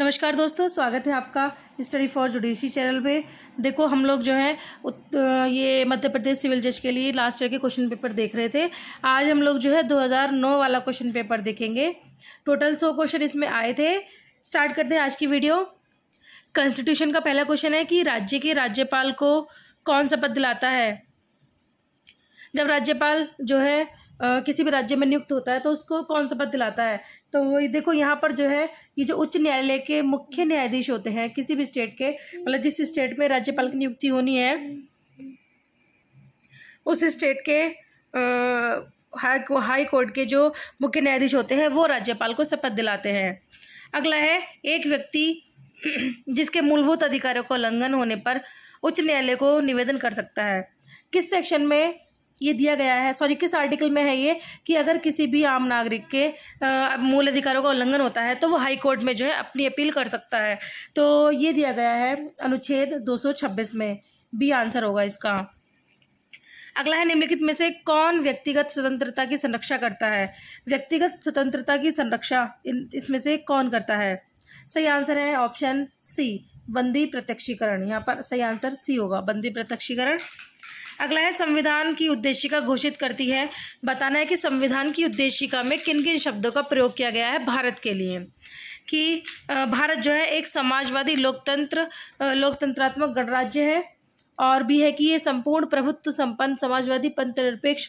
नमस्कार दोस्तों स्वागत है आपका स्टडी फॉर जुडिशी चैनल पे देखो हम लोग जो है ये मध्य प्रदेश सिविल जज के लिए लास्ट ईयर के क्वेश्चन पेपर देख रहे थे आज हम लोग जो है 2009 वाला क्वेश्चन पेपर देखेंगे टोटल सौ क्वेश्चन इसमें आए थे स्टार्ट करते हैं आज की वीडियो कॉन्स्टिट्यूशन का पहला क्वेश्चन है कि राज्य के राज्यपाल को कौन सा पद दिलाता है जब राज्यपाल जो है किसी भी राज्य में नियुक्त होता है तो उसको कौन सा पद दिलाता है तो वो देखो यहाँ पर जो है ये जो उच्च न्यायालय के मुख्य न्यायाधीश होते हैं किसी भी स्टेट के मतलब जिस स्टेट में राज्यपाल की नियुक्ति होनी है उस स्टेट के हाई को, हाई कोर्ट के जो मुख्य न्यायाधीश होते हैं वो राज्यपाल को शपथ दिलाते हैं अगला है एक व्यक्ति जिसके मूलभूत अधिकारों का उल्लंघन होने पर उच्च न्यायालय को निवेदन कर सकता है किस सेक्शन में ये दिया गया है सॉरी किस आर्टिकल में है ये कि अगर किसी भी आम नागरिक के मूल अधिकारों का उल्लंघन होता है तो वो हाई कोर्ट में जो है अपनी अपील कर सकता है तो ये दिया गया है अनुच्छेद 226 में बी आंसर होगा इसका अगला है निम्नलिखित में से कौन व्यक्तिगत स्वतंत्रता की संरक्षा करता है व्यक्तिगत स्वतंत्रता की संरक्षा इसमें से कौन करता है सही आंसर है ऑप्शन सी बंदी प्रत्यक्षीकरण यहाँ पर सही आंसर सी होगा बंदी प्रत्यक्षीकरण अगला है संविधान की उद्देशिका घोषित करती है बताना है कि संविधान की उद्देशिका में किन किन शब्दों का प्रयोग किया गया है भारत के लिए कि भारत जो है एक समाजवादी लोकतंत्र लोकतंत्रात्मक गणराज्य है और भी है कि ये संपूर्ण प्रभुत्व संपन्न समाजवादी पंथ निरपेक्ष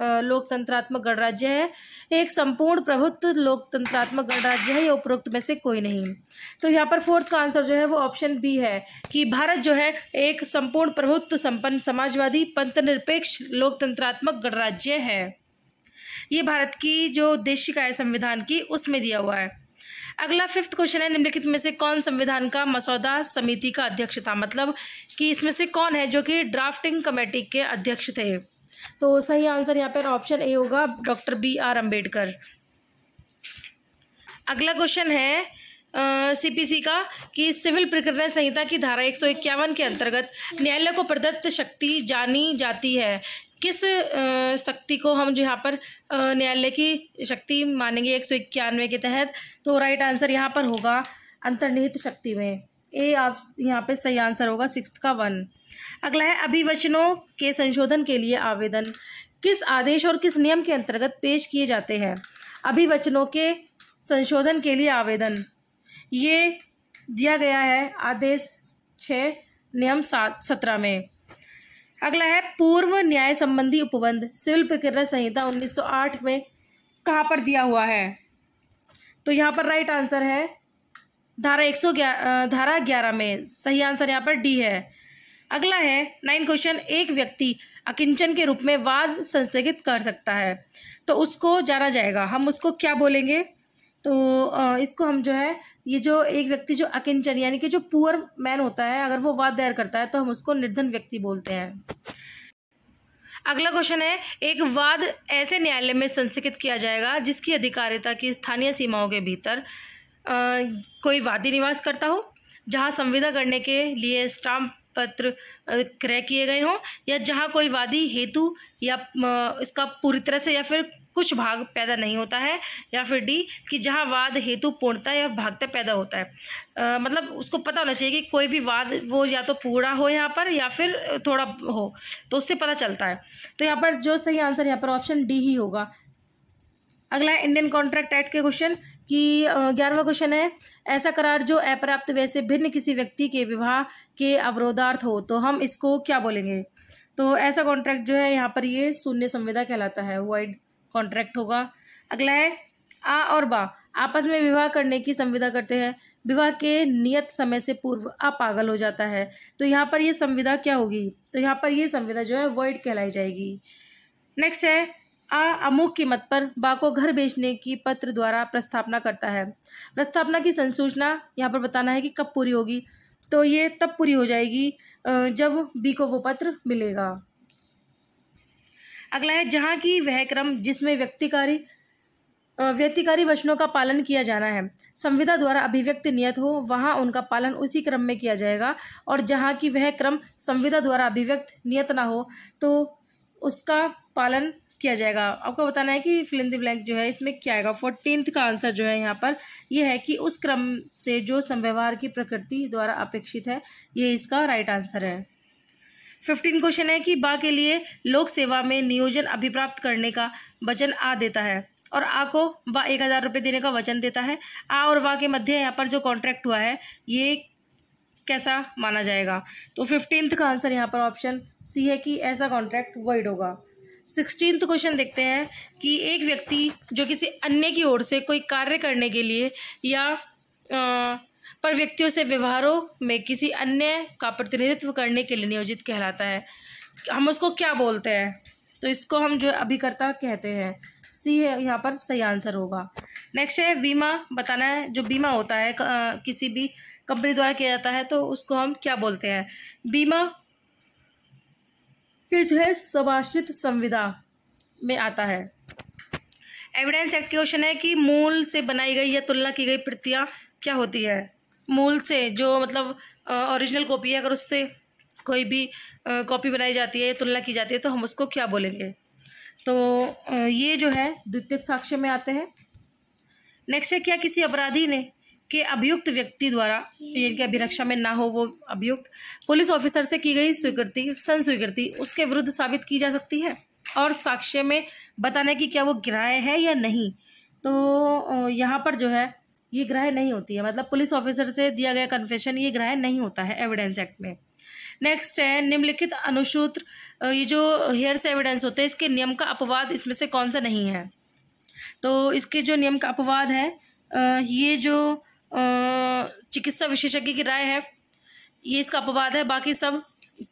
लोकतंत्रात्मक गणराज्य है एक संपूर्ण प्रभुत्व लोकतंत्रात्मक गणराज्य है ये उपरोक्त में से कोई नहीं तो यहाँ पर फोर्थ का आंसर जो है वो ऑप्शन बी है कि भारत जो है एक संपूर्ण प्रभुत्व संपन्न समाजवादी पंथनिरपेक्ष निरपेक्ष लोकतंत्रात्मक गणराज्य है ये भारत की जो उद्देशिका है संविधान की उसमें दिया हुआ है अगला फिफ्थ क्वेश्चन है निम्नलिखित में से कौन संविधान का मसौदा समिति का अध्यक्ष था मतलब कि इसमें से कौन है जो कि ड्राफ्टिंग कमेटी के अध्यक्ष थे तो सही आंसर यहाँ पर ऑप्शन ए होगा डॉक्टर बी आर अम्बेडकर अगला क्वेश्चन है सीपीसी का कि सिविल प्रकरण संहिता की धारा एक सौ इक्यावन के अंतर्गत न्यायालय को प्रदत्त शक्ति जानी जाती है किस शक्ति को हम जो यहाँ पर न्यायालय की शक्ति मानेंगे एक सौ इक्यानवे के तहत तो राइट आंसर यहाँ पर होगा अंतर्निहित शक्ति में ए आप यहाँ पे सही आंसर होगा सिक्स का वन अगला है अभिवचनों के संशोधन के लिए आवेदन किस आदेश और किस नियम के अंतर्गत पेश किए जाते हैं अभिवचनों के संशोधन के लिए आवेदन ये दिया गया है आदेश छः नियम सात सत्रह में अगला है पूर्व न्याय संबंधी उपबंध सिविल प्रक्रिया संहिता 1908 में कहाँ पर दिया हुआ है तो यहाँ पर राइट आंसर है धारा एक सौ धारा ग्यारह में सही आंसर यहाँ पर डी है अगला है नाइन क्वेश्चन एक व्यक्ति अकिंचन के रूप में वाद संस्थगित कर सकता है तो उसको जाना जाएगा हम उसको क्या बोलेंगे तो इसको हम जो है ये जो एक व्यक्ति जो अकिंचन यानी कि जो पुअर मैन होता है अगर वो वाद दायर करता है तो हम उसको निर्धन व्यक्ति बोलते हैं अगला क्वेश्चन है एक वाद ऐसे न्यायालय में संस्कृत किया जाएगा जिसकी अधिकारिता की स्थानीय सीमाओं के भीतर आ, कोई वादी निवास करता हो जहाँ संविदा करने के लिए स्टाम्प पत्र क्रय किए गए हों या जहाँ कोई वादी हेतु या इसका पूरी तरह से या फिर कुछ भाग पैदा नहीं होता है या फिर डी कि जहाँ वाद हेतु पूर्णता या भागता पैदा होता है आ, मतलब उसको पता होना चाहिए कि कोई भी वाद वो या तो पूरा हो यहाँ पर या फिर थोड़ा हो तो उससे पता चलता है तो यहाँ पर जो सही आंसर यहाँ पर ऑप्शन डी ही होगा अगला है इंडियन कॉन्ट्रैक्ट एक्ट के क्वेश्चन कि ग्यारहवा क्वेश्चन है ऐसा करार जो अप्राप्त वैसे भिन्न किसी व्यक्ति के विवाह के अवरोधार्थ हो तो हम इसको क्या बोलेंगे तो ऐसा कॉन्ट्रैक्ट जो है यहाँ पर ये शून्य संविदा कहलाता है वाइड कॉन्ट्रैक्ट होगा अगला है आ और बा आपस में विवाह करने की संविदा करते हैं विवाह के नियत समय से पूर्व आ पागल हो जाता है तो यहाँ पर ये संविदा क्या होगी तो यहाँ पर ये संविदा जो है वर्ड कहलाई जाएगी नेक्स्ट है आ अमुक कीमत पर बा को घर बेचने की पत्र द्वारा प्रस्थापना करता है प्रस्थापना की संसूचना यहाँ पर बताना है कि कब पूरी होगी तो ये तब पूरी हो जाएगी जब बी को वो पत्र मिलेगा अगला है जहाँ की वह क्रम जिसमें व्यक्तिकारी व्यक्तिकारी वचनों का पालन किया जाना है संविदा द्वारा अभिव्यक्ति नियत हो वहाँ उनका पालन उसी क्रम में किया जाएगा और जहाँ की वह क्रम संविदा द्वारा अभिव्यक्त नियत ना हो तो उसका पालन किया जाएगा आपको बताना है कि फिलिंद ब्लैंक जो है इसमें क्या आएगा फोर्टीनथ का आंसर जो है यहाँ पर यह है कि उस क्रम से जो संव्यवहार की प्रकृति द्वारा अपेक्षित है ये इसका राइट आंसर है फिफ्टीन क्वेश्चन है कि बा के लिए लोक सेवा में नियोजन अभिप्राप्त करने का वचन आ देता है और आ को वा एक हज़ार रुपये देने का वचन देता है आ और वा के मध्य यहाँ पर जो कॉन्ट्रैक्ट हुआ है ये कैसा माना जाएगा तो फिफ्टींथ का आंसर यहाँ पर ऑप्शन सी है कि ऐसा कॉन्ट्रैक्ट वाइड होगा सिक्सटीन्थ क्वेश्चन देखते हैं कि एक व्यक्ति जो किसी अन्य की ओर से कोई कार्य करने के लिए या आ, पर व्यक्तियों से व्यवहारों में किसी अन्य का प्रतिनिधित्व करने के लिए नियोजित कहलाता है हम उसको क्या बोलते हैं तो इसको हम जो अभिकर्ता कहते हैं सी है यहाँ पर सही आंसर होगा नेक्स्ट है बीमा बताना है जो बीमा होता है किसी भी कंपनी द्वारा किया जाता है तो उसको हम क्या बोलते हैं बीमा ये जो है समाश्रित संविदा में आता है एविडेंस एक्ट क्वेश्चन है कि मूल से बनाई गई या तुलना की गई प्रतियाँ क्या होती है मूल से जो मतलब ओरिजिनल कॉपी है अगर उससे कोई भी कॉपी बनाई जाती है तुलना की जाती है तो हम उसको क्या बोलेंगे तो ये जो है द्वितीय साक्ष्य में आते हैं नेक्स्ट है क्या किसी अपराधी ने के अभियुक्त व्यक्ति द्वारा कि अभिरक्षा में ना हो वो अभियुक्त पुलिस ऑफिसर से की गई स्वीकृति संस्वीकृति उसके विरुद्ध साबित की जा सकती है और साक्ष्य में बताने की क्या वो गिराए है या नहीं तो यहाँ पर जो है ये ग्रह नहीं होती है मतलब पुलिस ऑफिसर से दिया गया कन्फेशन ये ग्रह नहीं होता है एविडेंस एक्ट में नेक्स्ट है निम्नलिखित अनुसूत्र ये जो हेयर्स एविडेंस होते हैं इसके नियम का अपवाद इसमें से कौन सा नहीं है तो इसके जो नियम का अपवाद है ये जो चिकित्सा विशेषज्ञ की राय है ये इसका अपवाद है बाकी सब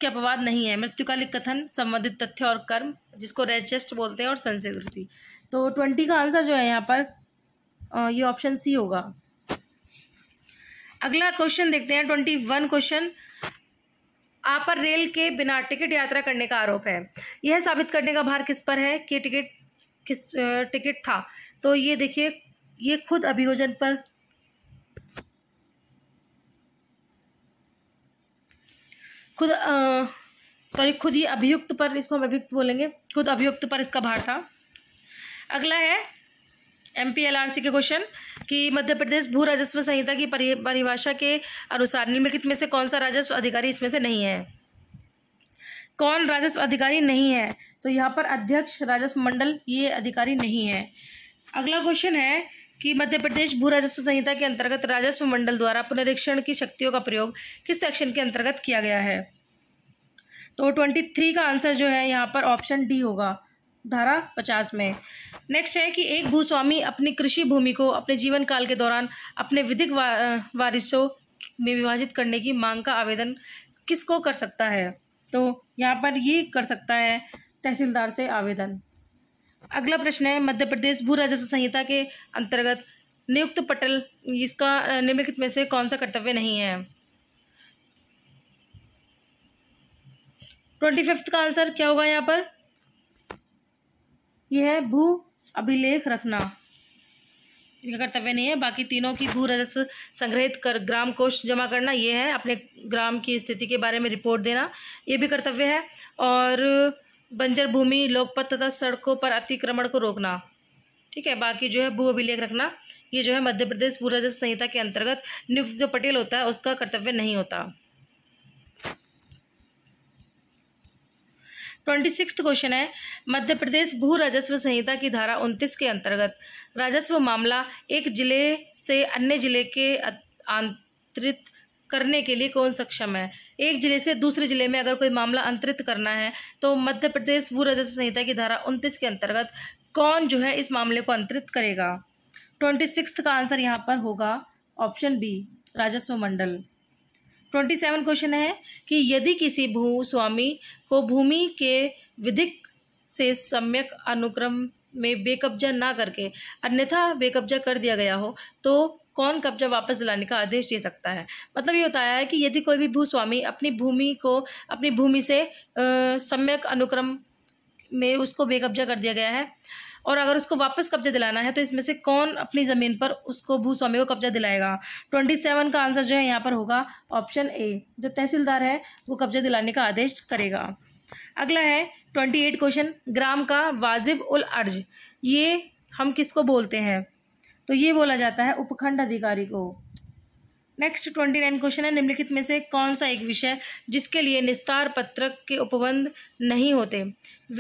के अपवाद नहीं है मृत्युकालिक कथन संबंधित तथ्य और कर्म जिसको रेजेस्ट बोलते हैं और संस्कृति तो ट्वेंटी का आंसर जो है यहाँ पर ये ऑप्शन सी होगा अगला क्वेश्चन देखते हैं ट्वेंटी वन क्वेश्चन आप पर रेल के बिना टिकट यात्रा करने का आरोप है यह साबित करने का भार किस पर है कि टिकट किस टिकट था तो ये देखिए ये खुद अभियोजन पर खुद सॉरी खुद ही अभियुक्त पर इसको हम अभियुक्त बोलेंगे खुद अभियुक्त पर इसका भार था अगला है एम के क्वेश्चन कि मध्य प्रदेश भू राजस्व संहिता की परिभाषा के अनुसार निम्नलिखित में से कौन सा राजस्व अधिकारी इसमें से नहीं है कौन राजस्व अधिकारी नहीं है तो यहाँ पर अध्यक्ष राजस्व मंडल ये अधिकारी नहीं है अगला क्वेश्चन है कि मध्य प्रदेश भू राजस्व संहिता के अंतर्गत राजस्व मंडल द्वारा पुनरीक्षण की शक्तियों का प्रयोग किस सेक्शन के अंतर्गत किया गया है तो ट्वेंटी थ्री का आंसर जो है यहाँ पर ऑप्शन डी होगा धारा पचास में नेक्स्ट है कि एक भूस्वामी अपनी कृषि भूमि को अपने जीवन काल के दौरान अपने विधिक वा, वारिसों में विभाजित करने की मांग का आवेदन किसको कर सकता है तो यहाँ पर ये कर सकता है तहसीलदार से आवेदन अगला प्रश्न है मध्य प्रदेश भू राजस्व संहिता के अंतर्गत नियुक्त पटल इसका निम्नलिखित में से कौन सा कर्तव्य नहीं है ट्वेंटी फिफ्थ का आंसर क्या होगा यहाँ पर यह है भू अभिलेख रखना इनका कर्तव्य नहीं है बाकी तीनों की भू राजस्व संग्रहित कर ग्राम कोष जमा करना ये है अपने ग्राम की स्थिति के बारे में रिपोर्ट देना ये भी कर्तव्य है और बंजर भूमि लोकपथ तथा सड़कों पर अतिक्रमण को रोकना ठीक है बाकी जो है भू अभिलेख रखना ये जो है मध्य प्रदेश भू राजस्व संहिता के अंतर्गत नियुक्त जो पटेल होता है उसका कर्तव्य नहीं होता ट्वेंटी सिक्स क्वेश्चन है मध्य प्रदेश भू राजस्व संहिता की धारा उनतीस के अंतर्गत राजस्व मामला एक जिले से अन्य जिले के आंतरित करने के लिए कौन सक्षम है एक जिले से दूसरे जिले में अगर कोई मामला अंतरित करना है तो मध्य प्रदेश भू राजस्व संहिता की धारा उनतीस के अंतर्गत कौन जो है इस मामले को अंतरित करेगा ट्वेंटी सिक्स का आंसर यहाँ पर होगा ऑप्शन बी राजस्व मंडल ट्वेंटी सेवन क्वेश्चन है कि यदि किसी भू स्वामी को भूमि के विधिक से सम्यक अनुक्रम में बेकब्जा ना करके अन्यथा बेकब्जा कर दिया गया हो तो कौन कब्जा वापस दिलाने का आदेश दे सकता है मतलब ये बताया है कि यदि कोई भी भूस्वामी अपनी भूमि को अपनी भूमि से सम्यक अनुक्रम में उसको बेकब्जा कर दिया गया है और अगर उसको वापस कब्जा दिलाना है तो इसमें से कौन अपनी ज़मीन पर उसको भूस्वामी को कब्जा दिलाएगा ट्वेंटी सेवन का आंसर जो है यहाँ पर होगा ऑप्शन ए जो तहसीलदार है वो कब्जा दिलाने का आदेश करेगा अगला है ट्वेंटी एट क्वेश्चन ग्राम का वाजिब उल अर्ज ये हम किसको बोलते हैं तो ये बोला जाता है उपखंड अधिकारी को नेक्स्ट ट्वेंटी नाइन क्वेश्चन है निम्नलिखित में से कौन सा एक विषय जिसके लिए निस्तार पत्रक के उपबंध नहीं होते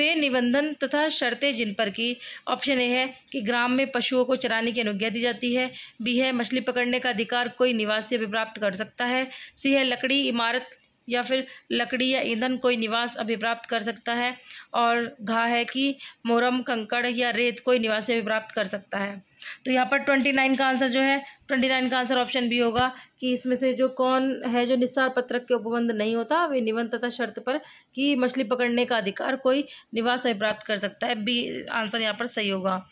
वे निबंधन तथा शर्तें जिन पर की ऑप्शन ए है कि ग्राम में पशुओं को चराने की अनुज्ञा दी जाती है बी है मछली पकड़ने का अधिकार कोई निवासी अभिप्राप्त कर सकता है सी है लकड़ी इमारत या फिर लकड़ी या ईंधन कोई निवास अभिप्राप्त कर सकता है और घा है कि मोरम कंकड़ या रेत कोई निवासी अभिप्राप्त कर सकता है तो यहाँ पर ट्वेंटी नाइन का आंसर जो है ट्वेंटी नाइन का आंसर ऑप्शन भी होगा कि इसमें से जो कौन है जो निस्तार पत्रक के उपबंध नहीं होता वे निबंध तथा शर्त पर कि मछली पकड़ने का अधिकार कोई निवास प्राप्त कर सकता है बी आंसर यहाँ पर सही होगा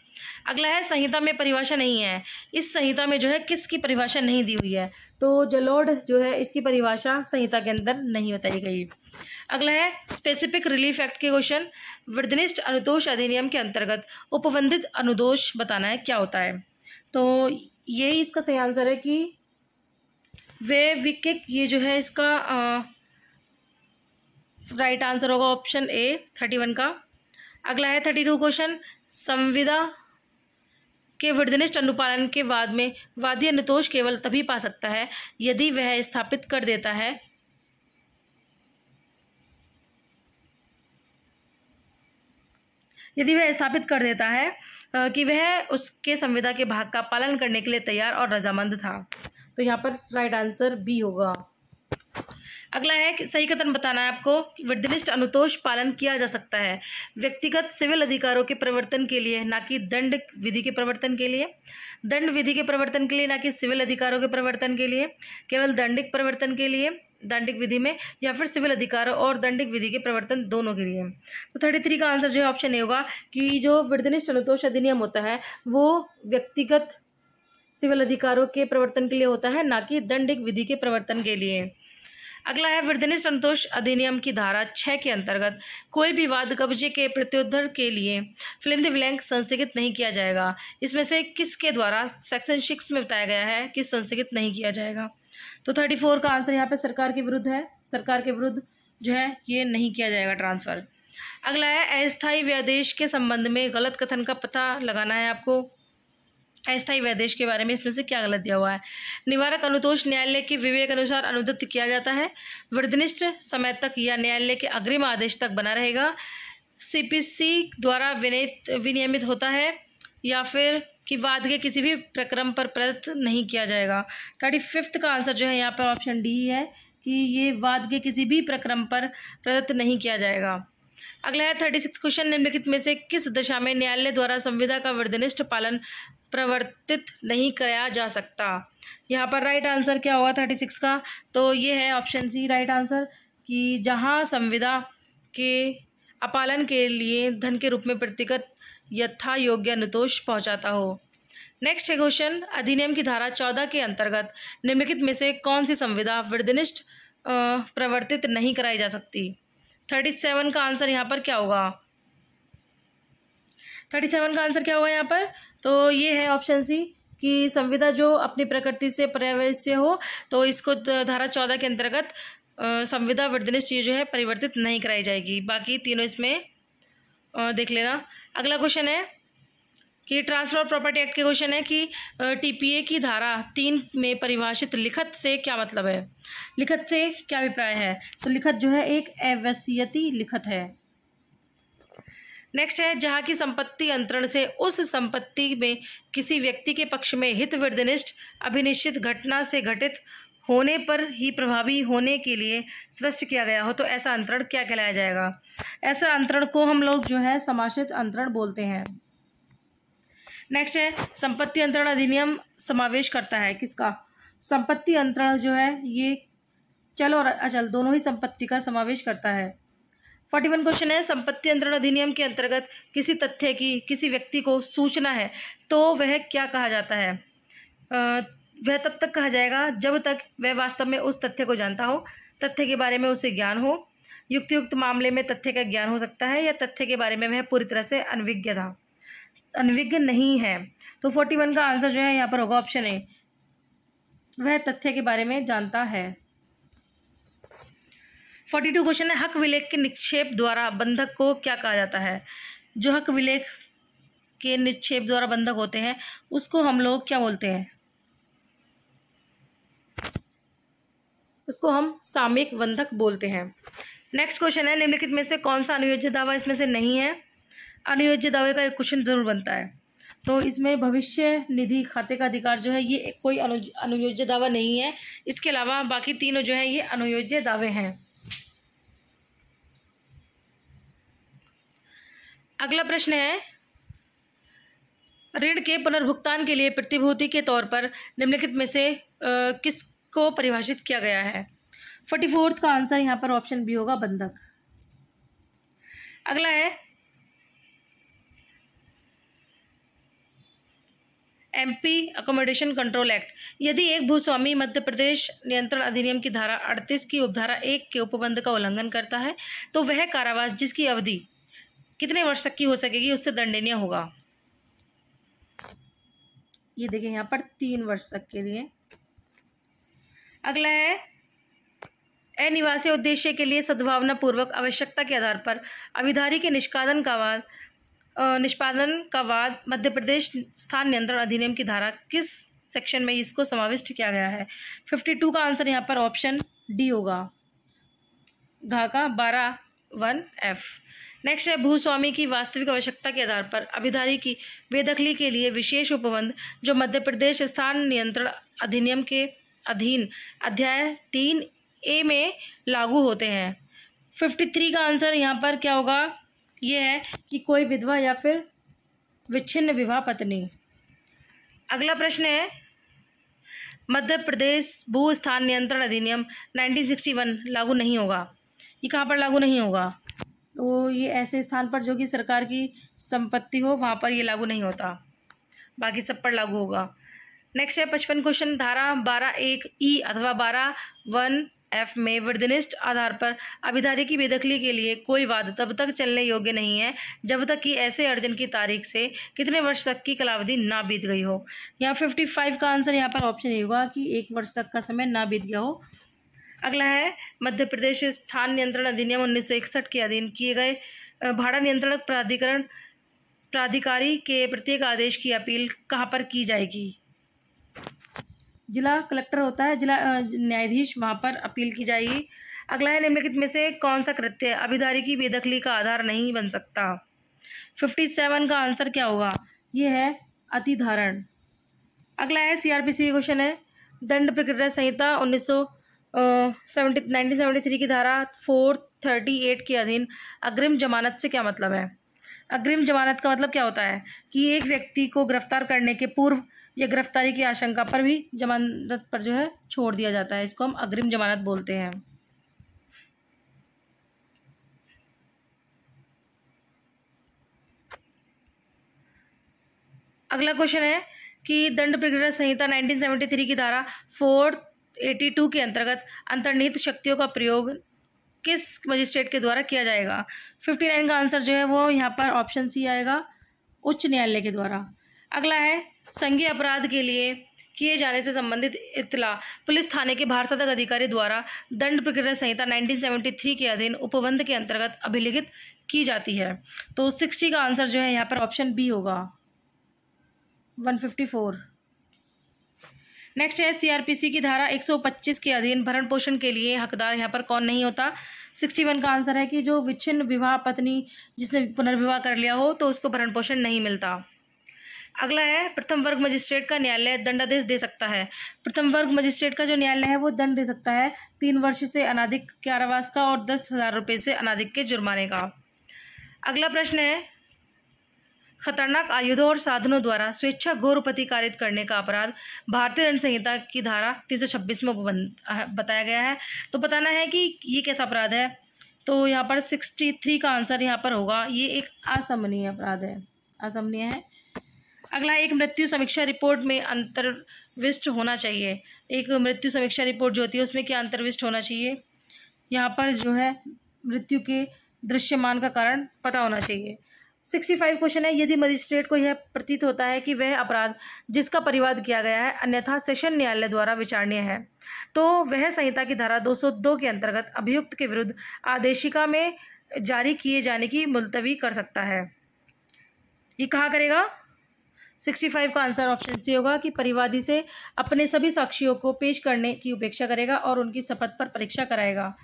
अगला है संहिता में परिभाषा नहीं है इस संहिता में जो है किसकी परिभाषा नहीं दी हुई है तो जलोढ़ जो है इसकी परिभाषा संहिता के अंदर नहीं बताई गई अगला है स्पेसिफिक रिलीफ एक्ट के क्वेश्चन वृद्धनिष्ठ अनुदोष अधिनियम के अंतर्गत उपबंधित अनुदोष बताना है क्या होता है तो यही इसका सही आंसर है कि वे विकेक ये जो है इसका राइट आंसर होगा ऑप्शन ए थर्टी वन का अगला है थर्टी टू क्वेश्चन संविदा के वृद्धनिष्ठ अनुपालन के बाद में वाद्य अनुतोष केवल तभी पा सकता है यदि वह स्थापित कर देता है यदि वह स्थापित कर देता है कि वह उसके संविदा के भाग का पालन करने के लिए तैयार और रजामंद था तो यहाँ पर राइट आंसर बी होगा अगला है कि सही कथन बताना है आपको विधिनिष्ठ अनुतोष पालन किया जा सकता है व्यक्तिगत सिविल अधिकारों के प्रवर्तन के लिए ना कि दंड विधि के प्रवर्तन के लिए दंड विधि के प्रवर्तन के लिए ना कि सिविल अधिकारों के प्रवर्तन के लिए केवल दंडिक प्रवर्तन के लिए दंडिक विधि में या फिर सिविल अधिकार और दंडिक विधि के प्रवर्तन दोनों के लिए तो थर्टी थ्री का आंसर जो है ऑप्शन ए होगा कि जो वृद्धनिष्ठ अनुतोष अधिनियम होता है वो व्यक्तिगत सिविल अधिकारों के प्रवर्तन के लिए होता है ना कि दंडिक विधि के प्रवर्तन के लिए अगला है वृद्धनिष्ठ संतोष अधिनियम की धारा छः के अंतर्गत कोई भी वाद कब्जे के प्रत्युद्धर के लिए फिलिंद विलैंक संस्थगित नहीं किया जाएगा इसमें से किसके द्वारा सेक्शन सिक्स में बताया गया है कि संस्थगित नहीं किया जाएगा तो थर्टी फोर का आंसर यहाँ पे सरकार के विरुद्ध है सरकार के विरुद्ध जो है ये नहीं किया जाएगा ट्रांसफ़र अगला है अस्थाई व्यादेश के संबंध में गलत कथन का पता लगाना है आपको अस्थाई व्यादेश के बारे में इसमें से क्या गलत दिया हुआ है निवारक अनुतोष न्यायालय के विवेक अनुसार अनुदत्त किया जाता है वृद्धनिष्ठ समय तक या न्यायालय के अग्रिम आदेश तक बना रहेगा सी द्वारा विनित विनियमित होता है या फिर कि वाद के किसी भी प्रक्रम पर प्रदत्त नहीं किया जाएगा थर्टी फिफ्थ का आंसर जो है यहाँ पर ऑप्शन डी है कि ये वाद के किसी भी प्रक्रम पर प्रदत्त नहीं किया जाएगा अगला है थर्टी सिक्स क्वेश्चन निम्नलिखित में से किस दशा में न्यायालय द्वारा संविदा का वृद्धनिष्ठ पालन प्रवर्तित नहीं कराया जा सकता यहाँ पर राइट आंसर क्या होगा थर्टी सिक्स का तो ये है ऑप्शन सी राइट आंसर कि जहाँ संविदा के अपालन के लिए धन के रूप में प्रतिगत यथा योग्य अनुतोष पहुंचाता हो नेक्स्ट है क्वेश्चन अधिनियम की धारा चौदह के अंतर्गत निम्नलिखित में से कौन सी संविधा वृद्धनिष्ठ प्रवर्तित नहीं कराई जा सकती थर्टी सेवन का आंसर यहाँ पर क्या होगा थर्टी सेवन का आंसर क्या होगा यहाँ पर तो ये है ऑप्शन सी कि संविधा जो अपनी प्रकृति से पर्यावरण हो तो इसको धारा चौदह के अंतर्गत संविधा वृद्धनिष्ठ चीज़ जो है परिवर्तित नहीं कराई जाएगी बाकी तीनों इसमें देख लेना अगला क्वेश्चन है कि ट्रांसफर ऑफ प्रॉपर्टी एक्ट के क्वेश्चन है कि टीपीए की धारा तीन में परिभाषित लिखत से क्या मतलब है लिखत से क्या अभिप्राय है तो लिखत जो है एक अवसियती लिखत है नेक्स्ट है जहाँ की संपत्ति अंतरण से उस संपत्ति में किसी व्यक्ति के पक्ष में हित वृद्धनिष्ठ अभिनिश्चित घटना से घटित होने पर ही प्रभावी होने के लिए सृष्ट किया गया हो तो ऐसा अंतरण क्या कहलाया जाएगा ऐसा अंतरण को हम लोग जो है समाश्रित अंतरण बोलते हैं नेक्स्ट है संपत्ति अंतरण अधिनियम समावेश करता है किसका संपत्ति अंतरण जो है ये चल और अचल दोनों ही संपत्ति का समावेश करता है फोर्टी वन क्वेश्चन है संपत्ति अंतरण अधिनियम के अंतर्गत किसी तथ्य की किसी व्यक्ति को सूचना है तो वह क्या कहा जाता है आ, वह तब तक कहा जाएगा जब तक वह वास्तव में उस तथ्य को जानता हो तथ्य के बारे में उसे ज्ञान हो युक्तियुक्त मामले में तथ्य का ज्ञान हो सकता है या तथ्य के बारे में वह पूरी तरह से अनविज्ञ था अनविज्ञ नहीं है तो फोर्टी वन का आंसर जो है यहाँ पर होगा ऑप्शन ए वह तथ्य के बारे में जानता है फोर्टी टू क्वेश्चन है हक विलेख के निक्षेप द्वारा बंधक को क्या कहा जाता है जो हक विलेख के निक्षेप द्वारा बंधक होते हैं उसको हम लोग क्या बोलते हैं उसको हम सामयिक बंधक बोलते हैं नेक्स्ट क्वेश्चन है निम्नलिखित में से कौन सा अनुयोज्य दावा इसमें से नहीं है अनुयोज्य दावे का एक क्वेश्चन जरूर बनता है तो इसमें भविष्य निधि खाते का अधिकार जो है ये कोई अनुयोज्य दावा नहीं है इसके अलावा बाकी तीनों जो है ये अनुयोज्य दावे हैं अगला प्रश्न है ऋण के पुनर्भुगतान के लिए प्रतिभूति के तौर पर निम्नलिखित में से आ, किस को परिभाषित किया गया है फोर्टी फोर्थ का आंसर यहाँ पर ऑप्शन बी होगा बंधक अगला है एमपी अकोमोडेशन कंट्रोल एक्ट यदि एक भूस्वामी मध्य प्रदेश नियंत्रण अधिनियम की धारा 38 की उपधारा एक के उपबंध का उल्लंघन करता है तो वह कारावास जिसकी अवधि कितने वर्ष तक की हो सकेगी उससे दंडनीय होगा ये देखिए यहाँ पर तीन वर्ष तक के लिए अगला है अनिवासी उद्देश्य के लिए सद्भावना पूर्वक आवश्यकता के आधार पर अविधारी के निष्पादन का वाद निष्पादन का वाद मध्य प्रदेश स्थान नियंत्रण अधिनियम की धारा किस सेक्शन में इसको समाविष्ट किया गया है फिफ्टी टू का आंसर यहाँ पर ऑप्शन डी होगा घाका बारह वन एफ नेक्स्ट है भूस्वामी की वास्तविक आवश्यकता के आधार पर अभिधारी की बेदखली के लिए विशेष उपबंध जो मध्य प्रदेश स्थान नियंत्रण अधिनियम के अधीन अध्याय तीन ए में लागू होते हैं फिफ्टी थ्री का आंसर यहाँ पर क्या होगा ये है कि कोई विधवा या फिर विच्छिन्न विवाह पत्नी अगला प्रश्न है मध्य प्रदेश भू स्थान नियंत्रण अधिनियम 1961 लागू नहीं होगा ये कहाँ पर लागू नहीं होगा तो ये ऐसे स्थान पर जो कि सरकार की संपत्ति हो वहाँ पर ये लागू नहीं होता बाकी सब पर लागू होगा नेक्स्ट है पचपन क्वेश्चन धारा बारह एक ई e अथवा बारह वन एफ में वृद्धनिष्ठ आधार पर अभिधारी की बेदखली के लिए कोई वाद तब तक चलने योग्य नहीं है जब तक कि ऐसे अर्जन की तारीख से कितने वर्ष तक की कलावधि ना बीत गई हो यहाँ फिफ्टी फाइव का आंसर यहाँ पर ऑप्शन ये होगा कि एक वर्ष तक का समय ना बीत गया हो अगला है मध्य प्रदेश स्थान नियंत्रण अधिनियम उन्नीस के अधीन किए गए भाड़ा नियंत्रण प्राधिकरण प्राधिकारी के प्रत्येक आदेश की अपील कहाँ पर की जाएगी जिला कलेक्टर होता है जिला न्यायाधीश वहाँ पर अपील की जाएगी अगला है निम्नलिखित में से कौन सा कृत्य अभिधारी की बेदखली का आधार नहीं बन सकता फिफ्टी सेवन का आंसर क्या होगा ये है अतिधारण अगला है सीआरपीसी क्वेश्चन है दंड प्रक्रिया संहिता उन्नीस सौ नाइनटीन थ्री की धारा फोर थर्टी एट के अधीन अग्रिम जमानत से क्या मतलब है अग्रिम जमानत का मतलब क्या होता है कि एक व्यक्ति को गिरफ्तार करने के पूर्व या गिरफ्तारी की आशंका पर भी जमानत पर जो है छोड़ दिया जाता है इसको हम अग्रिम जमानत बोलते हैं अगला क्वेश्चन है कि दंड प्रक्रिया संहिता 1973 की धारा फोर टू के अंतर्गत अंतर्निहित शक्तियों का प्रयोग किस मजिस्ट्रेट के द्वारा किया जाएगा फिफ्टी नाइन का आंसर जो है वो यहाँ पर ऑप्शन सी आएगा उच्च न्यायालय के द्वारा अगला है संघीय अपराध के लिए किए जाने से संबंधित इतला पुलिस थाने के भारत सदक अधिकारी द्वारा दंड प्रक्रिया संहिता 1973 के अधीन उपबंध के अंतर्गत अभिलिखित की जाती है तो 60 का आंसर जो है यहाँ पर ऑप्शन बी होगा 154 नेक्स्ट है सीआरपीसी की धारा 125 के अधीन भरण पोषण के लिए हकदार यहाँ पर कौन नहीं होता 61 का आंसर है कि जो विच्छिन्न विवाह पत्नी जिसने पुनर्विवाह कर लिया हो तो उसको भरण पोषण नहीं मिलता अगला है प्रथम वर्ग मजिस्ट्रेट का न्यायालय दंडादेश दे सकता है प्रथम वर्ग मजिस्ट्रेट का जो न्यायालय है वो दंड दे सकता है तीन वर्ष से अनाधिक कारावास का और दस हज़ार रुपये से अनाधिक के जुर्माने का अगला प्रश्न है खतरनाक आयुधों और साधनों द्वारा स्वेच्छा घोर प्रतिकारित करने का अपराध भारतीय दंड संहिता की धारा तीन में बताया गया है तो बताना है कि ये कैसा अपराध है तो यहाँ पर सिक्सटी थ्री का आंसर यहाँ पर होगा ये एक असमनीय अपराध है असमनीय है अगला एक मृत्यु समीक्षा रिपोर्ट में अंतर्विष्ट होना चाहिए एक मृत्यु समीक्षा रिपोर्ट जो होती है उसमें क्या अंतर्विष्ट होना चाहिए यहाँ पर जो है मृत्यु के दृश्यमान का कारण पता होना चाहिए सिक्सटी फाइव क्वेश्चन है यदि मजिस्ट्रेट को यह प्रतीत होता है कि वह अपराध जिसका परिवाद किया गया है अन्यथा सेशन न्यायालय द्वारा विचारणीय है तो वह संहिता की धारा 202 के अंतर्गत अभियुक्त के विरुद्ध आदेशिका में जारी किए जाने की मुलतवी कर सकता है ये कहा करेगा सिक्सटी फाइव का आंसर ऑप्शन सी होगा कि परिवादी से अपने सभी साक्षियों को पेश करने की उपेक्षा करेगा और उनकी शपथ पर परीक्षा कराएगा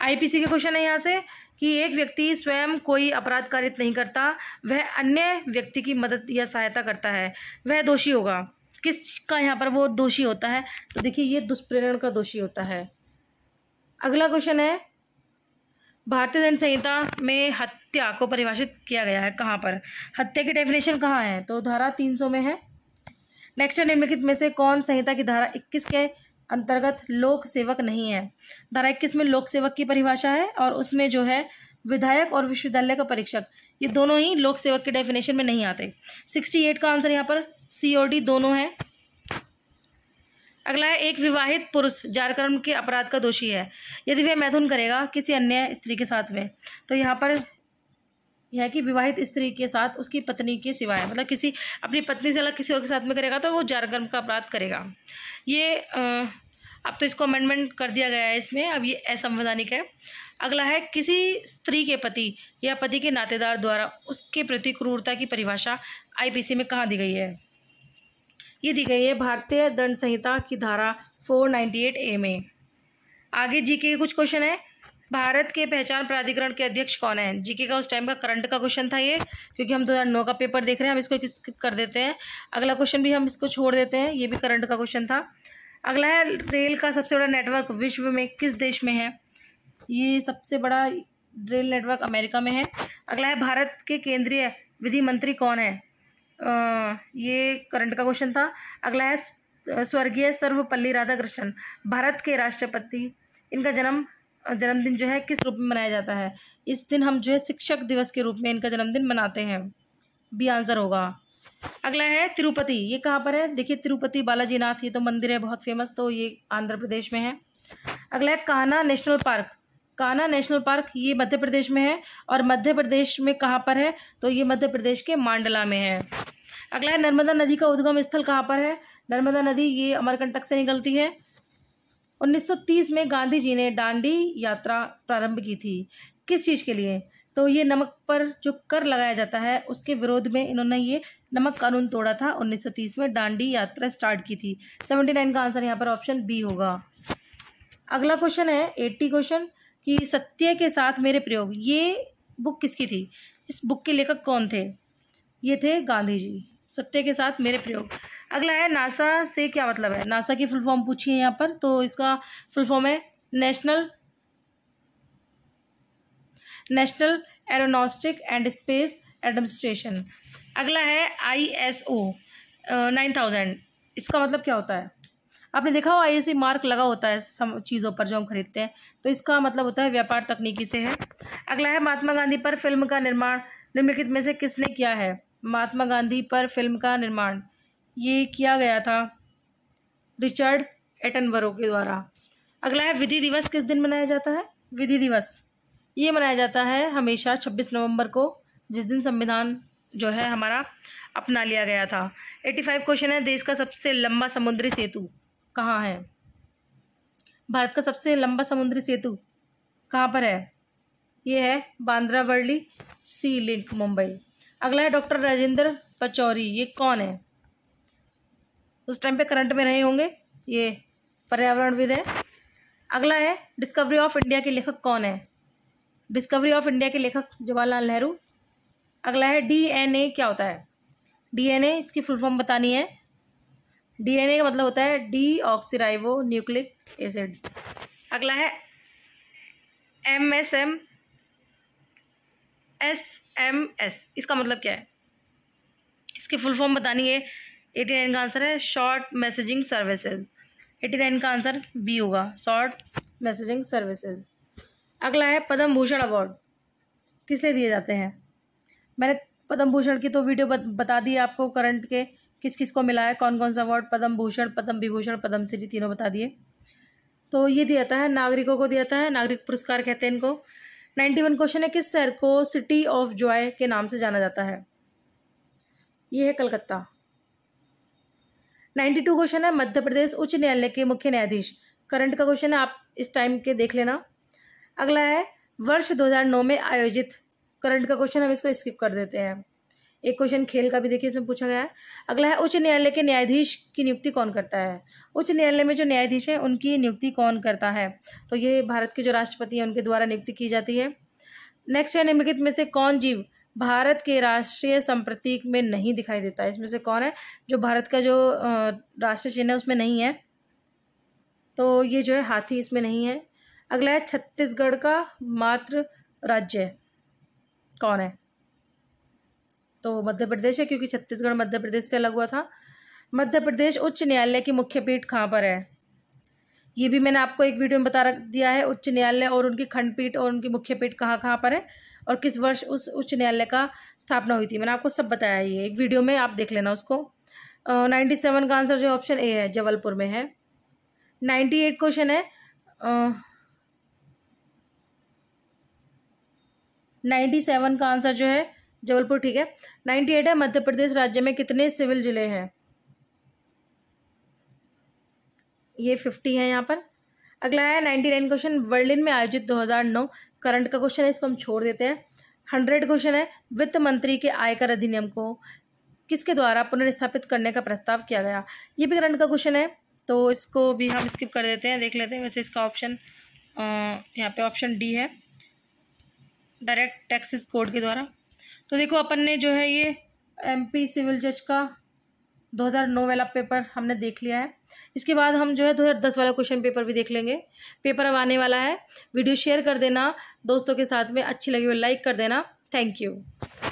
आईपीसी के क्वेश्चन है यहाँ से कि एक व्यक्ति स्वयं कोई अपराध कारित नहीं करता वह अन्य व्यक्ति की मदद या सहायता करता है वह दोषी होगा किसका यहाँ पर वो दोषी होता है तो देखिए ये दुष्प्रेरण का दोषी होता है अगला क्वेश्चन है भारतीय दंड संहिता में हत्या को परिभाषित किया गया है कहाँ पर हत्या की डेफिनेशन कहाँ है तो धारा तीन सौ में है नेक्स्ट निम्नलिखित में से कौन संहिता की धारा इक्कीस के अंतर्गत लोक सेवक नहीं है धारा इक्कीस में लोक सेवक की परिभाषा है और उसमें जो है विधायक और विश्वविद्यालय का परीक्षक ये दोनों ही लोक सेवक के डेफिनेशन में नहीं आते सिक्सटी एट का आंसर यहाँ पर सी और डी दोनों है अगला है एक विवाहित पुरुष जारकर्म के अपराध का दोषी है यदि वह मैथुन करेगा किसी अन्य स्त्री के साथ में तो यहाँ पर यह है कि विवाहित स्त्री के साथ उसकी पत्नी के सिवाय मतलब किसी अपनी पत्नी से अलग किसी और के साथ में करेगा तो वो जारकर्म का अपराध करेगा ये आ, अब तो इसको अमेंडमेंट कर दिया गया है इसमें अब ये असंवैधानिक है अगला है किसी स्त्री के पति या पति के नातेदार द्वारा उसके प्रति क्रूरता की परिभाषा आईपीसी में कहाँ दी गई है ये दी गई है भारतीय दंड संहिता की धारा फोर ए में आगे जीके के कुछ क्वेश्चन है भारत के पहचान प्राधिकरण के अध्यक्ष कौन है जीके का उस टाइम का करंट का क्वेश्चन था ये क्योंकि हम 2009 का पेपर देख रहे हैं हम इसको स्किप कर देते हैं अगला क्वेश्चन भी हम इसको छोड़ देते हैं ये भी करंट का क्वेश्चन था अगला है रेल का सबसे बड़ा नेटवर्क विश्व में किस देश में है ये सबसे बड़ा रेल नेटवर्क अमेरिका में है अगला है भारत के केंद्रीय विधि मंत्री कौन है आ, ये करंट का क्वेश्चन था अगला है स्वर्गीय सर्वपल्ली राधाकृष्णन भारत के राष्ट्रपति इनका जन्म जन्मदिन जो है किस रूप में मनाया जाता है इस दिन हम जो है शिक्षक दिवस के रूप में इनका जन्मदिन मनाते हैं बी आंसर होगा अगला है तिरुपति ये कहाँ पर है देखिए तिरुपति बालाजी नाथ ये तो मंदिर है बहुत फेमस तो ये आंध्र प्रदेश में है अगला है Kanha National Park Kanha National Park ये मध्य प्रदेश में है और मध्य प्रदेश में कहाँ पर है तो ये मध्य प्रदेश के मांडला में है अगला है नर्मदा नदी का उद्गम स्थल कहाँ पर है नर्मदा नदी ये अमरकंटक से निकलती है 1930 में गांधी जी ने डांडी यात्रा प्रारंभ की थी किस चीज़ के लिए तो ये नमक पर जो कर लगाया जाता है उसके विरोध में इन्होंने ये नमक कानून तोड़ा था 1930 में डांडी यात्रा स्टार्ट की थी 79 का आंसर यहाँ पर ऑप्शन बी होगा अगला क्वेश्चन है 80 क्वेश्चन कि सत्य के साथ मेरे प्रयोग ये बुक किसकी थी इस बुक के लेखक कौन थे ये थे गांधी जी सत्य के साथ मेरे प्रयोग अगला है नासा से क्या मतलब है नासा की फुल फॉर्म पूछी है यहाँ पर तो इसका फुल फॉर्म है national National Aeronautics and Space Administration अगला है I S O nine thousand इसका मतलब क्या होता है आपने देखा हो आई एस मार्क लगा होता है सब चीज़ों पर जो हम खरीदते हैं तो इसका मतलब होता है व्यापार तकनीकी से है अगला है महात्मा गांधी पर फिल्म का निर्माण निम्नलिखित में से किसने किया है महात्मा गांधी पर फिल्म का निर्माण ये किया गया था रिचर्ड एटनवरो के द्वारा अगला है विधि दिवस किस दिन मनाया जाता है विधि दिवस ये मनाया जाता है हमेशा छब्बीस नवंबर को जिस दिन संविधान जो है हमारा अपना लिया गया था एट्टी फाइव क्वेश्चन है देश का सबसे लंबा समुद्री सेतु कहाँ है भारत का सबसे लंबा समुद्री सेतु कहाँ पर है ये है बांद्रा वर्ली सी लिंक मुंबई अगला है डॉक्टर राजेंद्र पचौरी ये कौन है उस टाइम पे करंट में रहे होंगे ये पर्यावरणविद है अगला है डिस्कवरी ऑफ इंडिया के लेखक कौन है डिस्कवरी ऑफ इंडिया के लेखक जवाहरलाल नेहरू अगला है डीएनए क्या होता है डीएनए इसकी फुल फॉर्म बतानी है डीएनए का मतलब होता है डी ऑक्सीराइवो न्यूक्लिक एसिड अगला है M S M S M S इसका मतलब क्या है इसकी फुल फॉर्म बतानी है एटी नाइन का आंसर है short messaging services eighty nine का आंसर बी होगा शॉर्ट मैसेजिंग सर्विसेज अगला है पद्म भूषण अवार्ड किस लिए दिए जाते हैं मैंने पद्म भूषण की तो वीडियो बता दी आपको करंट के किस किस को मिला है कौन कौन सा अवार्ड पद्म भूषण पद्म विभूषण पद्म श्री तीनों बता दिए तो ये दिया जाता है नागरिकों को दिया जाता है नागरिक पुरस्कार कहते हैं इनको नाइन्टी वन क्वेश्चन है किस शहर को सिटी ऑफ जॉय के नाम से जाना जाता है ये है कलकत्ता नाइन्टी टू क्वेश्चन है मध्य प्रदेश उच्च न्यायालय के मुख्य न्यायाधीश करंट का क्वेश्चन है आप इस टाइम के देख लेना अगला है वर्ष 2009 में आयोजित करंट का क्वेश्चन हम इसको स्किप कर देते हैं एक क्वेश्चन खेल का भी देखिए इसमें पूछा गया है अगला है उच्च न्यायालय के न्यायाधीश की नियुक्ति कौन करता है उच्च न्यायालय में जो न्यायाधीश हैं उनकी नियुक्ति कौन करता है तो ये भारत के जो राष्ट्रपति हैं उनके द्वारा नियुक्ति की जाती है नेक्स्ट है निम्नलिखित में से कौन जीव भारत के राष्ट्रीय संप्रतीक में नहीं दिखाई देता इसमें से कौन है जो भारत का जो राष्ट्रीय चिन्ह है उसमें नहीं है तो ये जो है हाथी इसमें नहीं है अगला है छत्तीसगढ़ का मात्र राज्य कौन है तो मध्य प्रदेश है क्योंकि छत्तीसगढ़ मध्य प्रदेश से अलग हुआ था मध्य प्रदेश उच्च न्यायालय की मुख्य पीठ कहाँ पर है ये भी मैंने आपको एक वीडियो में बता रख दिया है उच्च न्यायालय और उनकी खंडपीठ और उनकी मुख्य पीठ कहाँ कहाँ पर है और किस वर्ष उस उच्च न्यायालय का स्थापना हुई थी मैंने आपको सब बताया ये एक वीडियो में आप देख लेना उसको नाइन्टी सेवन का आंसर जो ऑप्शन ए है जबलपुर में है नाइन्टी एट क्वेश्चन है नाइन्टी सेवन का आंसर जो है जबलपुर ठीक है नाइन्टी एट है मध्य प्रदेश राज्य में कितने सिविल जिले हैं ये फिफ्टी है यहाँ पर अगला है नाइन्टी नाइन क्वेश्चन बर्लिन में आयोजित दो हज़ार नौ करंट का क्वेश्चन है इसको हम छोड़ देते हैं हंड्रेड क्वेश्चन है वित्त मंत्री के आयकर अधिनियम को किसके द्वारा पुनर्स्थापित करने का प्रस्ताव किया गया ये भी करंट का क्वेश्चन है तो इसको भी हम स्किप कर देते हैं देख लेते हैं वैसे इसका ऑप्शन यहाँ पे ऑप्शन डी है डायरेक्ट टैक्सेस कोड के द्वारा तो देखो अपन ने जो है ये एमपी सिविल जज का 2009 वाला पेपर हमने देख लिया है इसके बाद हम जो है 2010 वाला क्वेश्चन पेपर भी देख लेंगे पेपर अब आने वाला है वीडियो शेयर कर देना दोस्तों के साथ में अच्छी लगी हो लाइक कर देना थैंक यू